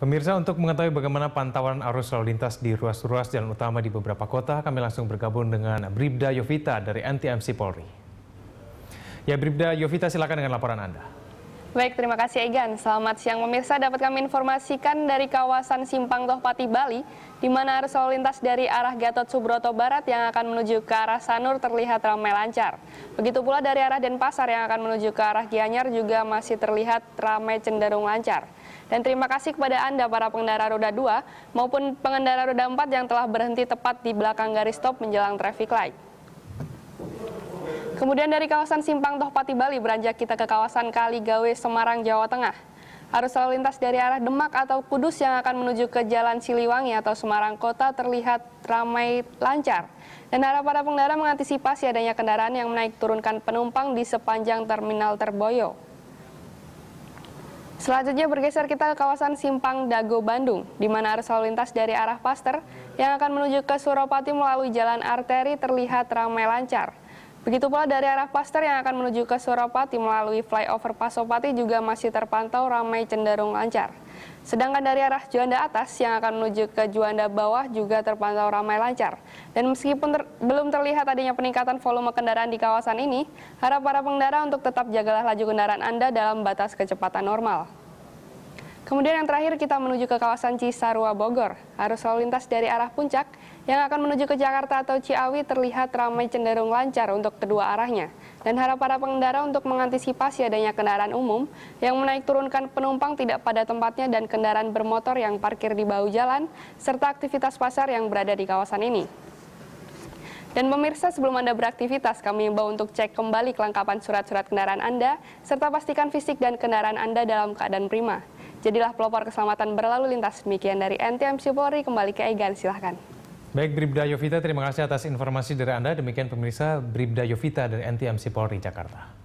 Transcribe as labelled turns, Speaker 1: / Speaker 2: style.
Speaker 1: Pemirsa, untuk mengetahui bagaimana pantauan arus lalu lintas di ruas-ruas jalan utama di beberapa kota, kami langsung bergabung dengan Bribda Yovita dari NTMC Polri. Ya, Bribda Yovita, silakan dengan laporan Anda.
Speaker 2: Baik, terima kasih Egan. Selamat siang pemirsa. Dapat kami informasikan dari kawasan Simpang Tohpati, Bali, di mana arus lalu lintas dari arah Gatot Subroto Barat yang akan menuju ke arah Sanur terlihat ramai lancar. Begitu pula dari arah Denpasar yang akan menuju ke arah Gianyar juga masih terlihat ramai cenderung lancar. Dan terima kasih kepada Anda para pengendara roda 2 maupun pengendara roda 4 yang telah berhenti tepat di belakang garis stop menjelang traffic light. Kemudian dari kawasan Simpang Tohpati Bali beranjak kita ke kawasan Kaligawe, Semarang, Jawa Tengah. Arus lalu lintas dari arah Demak atau Kudus yang akan menuju ke Jalan Siliwangi atau Semarang Kota terlihat ramai lancar. Dan arah para pengendara mengantisipasi adanya kendaraan yang menaik turunkan penumpang di sepanjang terminal Terboyo. Selanjutnya bergeser kita ke kawasan Simpang Dago, Bandung, di mana arus lalu lintas dari arah Paster yang akan menuju ke Suropati melalui jalan arteri terlihat ramai lancar. Begitu pula dari arah Paster yang akan menuju ke Suropati melalui flyover Pasopati juga masih terpantau ramai cenderung lancar. Sedangkan dari arah Juanda atas yang akan menuju ke Juanda bawah juga terpantau ramai lancar. Dan meskipun ter belum terlihat adanya peningkatan volume kendaraan di kawasan ini, harap para pengendara untuk tetap jagalah laju kendaraan Anda dalam batas kecepatan normal. Kemudian yang terakhir kita menuju ke kawasan Cisarua Bogor. Arus lalu lintas dari arah puncak yang akan menuju ke Jakarta atau Ciawi terlihat ramai cenderung lancar untuk kedua arahnya. Dan harap para pengendara untuk mengantisipasi adanya kendaraan umum yang menaik turunkan penumpang tidak pada tempatnya dan kendaraan bermotor yang parkir di bahu jalan serta aktivitas pasar yang berada di kawasan ini. Dan pemirsa sebelum Anda beraktivitas, kami imbau untuk cek kembali kelengkapan surat-surat kendaraan Anda, serta pastikan fisik dan kendaraan Anda dalam keadaan prima. Jadilah pelopor keselamatan berlalu lintas. Demikian dari NTMC Polri, kembali ke Egan, silahkan.
Speaker 1: Baik, Bribda Yovita, terima kasih atas informasi dari Anda. Demikian pemirsa Bribda Yovita dari NTMC Polri, Jakarta.